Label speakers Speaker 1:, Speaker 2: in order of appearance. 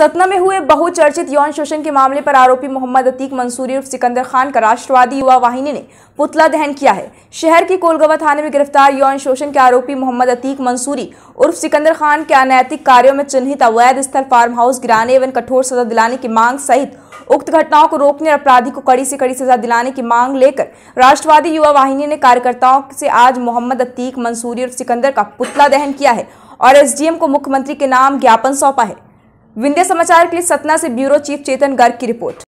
Speaker 1: सतना में हुए बहुचर्चित यौन शोषण के मामले पर आरोपी मोहम्मद अतीक मंसूरी उर्फ सिकंदर खान का राष्ट्रवादी युवा वाहिनी ने पुतला दहन किया है शहर के कोलगवा थाने में गिरफ्तार यौन शोषण के आरोपी मोहम्मद अतीक मंसूरी उर्फ सिकंदर खान के अनैतिक कार्यों में चिन्हित अवैध स्थल फार्म हाउस गिराने एवं कठोर सजा दिलाने की मांग सहित उक्त घटनाओं को रोकने और अपराधी को कड़ी से कड़ी सजा दिलाने की मांग लेकर राष्ट्रवादी युवा वाहिनी ने कार्यकर्ताओं से आज मोहम्मद अतीक मंसूरी उर्फ सिकंदर का पुतला दहन किया है और एसडीएम को मुख्यमंत्री के नाम ज्ञापन सौंपा है विंध्य समाचार के लिए सतना से ब्यूरो चीफ चेतन गर्ग की रिपोर्ट